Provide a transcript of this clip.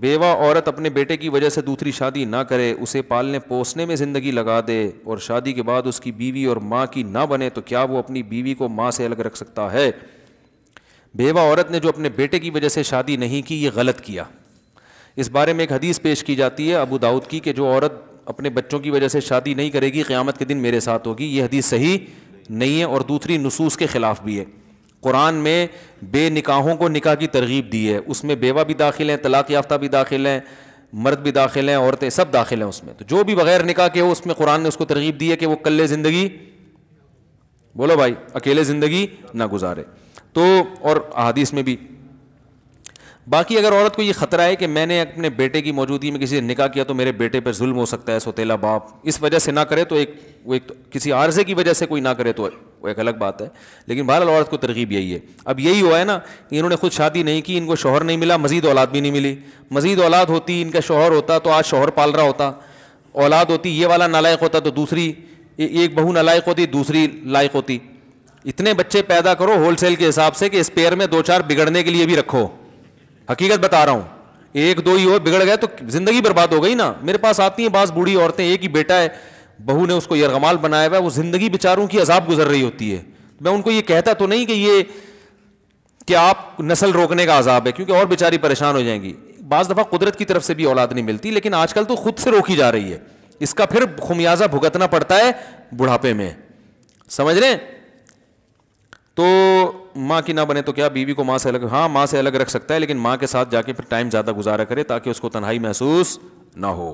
बेवा औरत अपने बेटे की वजह से दूसरी शादी ना करे उसे पालने पोसने में ज़िंदगी लगा दे और शादी के बाद उसकी बीवी और माँ की ना बने तो क्या वो अपनी बीवी को माँ से अलग रख सकता है बेवा औरत ने जो अपने बेटे की वजह से शादी नहीं की ये गलत किया इस बारे में एक हदीस पेश की जाती है अबू दाऊद की कि जो औरत अपने बच्चों की वजह से शादी नहीं करेगी क़्यामत के दिन मेरे साथ होगी ये हदीस सही नहीं है और दूसरी नसूस के ख़िलाफ़ भी है कुरान में बे निकाहों को निकाह की तरगीब दी है उसमें बेवा भी दाखिल हैं तलाक़ याफ्ता भी दाखिल हैं मर्द भी दाखिल हैं औरतें सब दाखिल हैं उसमें तो जो भी बग़ैर निकाह के हो उसमें कुरान ने उसको तरगीब दी है कि वो कल्ले ज़िंदगी बोलो भाई अकेले ज़िंदगी ना गुजारे तो और अदीस में भी बाकी अगर औरत को ये ख़तरा है कि मैंने अपने बेटे की मौजूदगी में किसी से निकाह किया तो मेरे बेटे पर जुल्म हो सकता है सोतेला बाप इस वजह से ना करे तो एक वो एक तो, किसी आर्जे की वजह से कोई ना करे तो वो एक अलग बात है लेकिन बहरहाल औरत को तरकीब यही है अब यही हुआ है ना कि इन्होंने खुद शादी नहीं की इनको शोहर नहीं मिला मजीद औलाद भी नहीं मिली मजीद औलाद होती इनका शोहर होता तो आज शोहर पाल रहा होता औलाद होती ये वाला नालायक होता तो दूसरी एक बहू नालायक होती दूसरी लायक होती इतने बच्चे पैदा करो होलसेल के हिसाब से कि स्पेयर में दो चार बिगड़ने के लिए भी रखो हकीकत बता रहा हूँ एक दो ही हो बिगड़ गए तो ज़िंदगी बर्बाद हो गई ना मेरे पास आती हैं बास बूढ़ी औरतें एक ही बेटा है बहू ने उसको यरगमाल बनाया हुआ है वो ज़िंदगी बेचारों की अजाब गुजर रही होती है मैं उनको ये कहता तो नहीं कि ये कि आप नस्ल रोकने का अजाब है क्योंकि और बेचारी परेशान हो जाएंगी बाज़ दफ़ा कुदरत की तरफ से भी औलाद नहीं मिलती लेकिन आजकल तो खुद से रोकी जा रही है इसका फिर खुमियाजा भुगतना पड़ता है बुढ़ापे में समझ रहे तो माँ की ना बने तो क्या बीवी को माँ से अलग हाँ माँ से अलग रख सकता है लेकिन माँ के साथ जाके फिर टाइम ज़्यादा गुजारा करे ताकि उसको तनहाई महसूस ना हो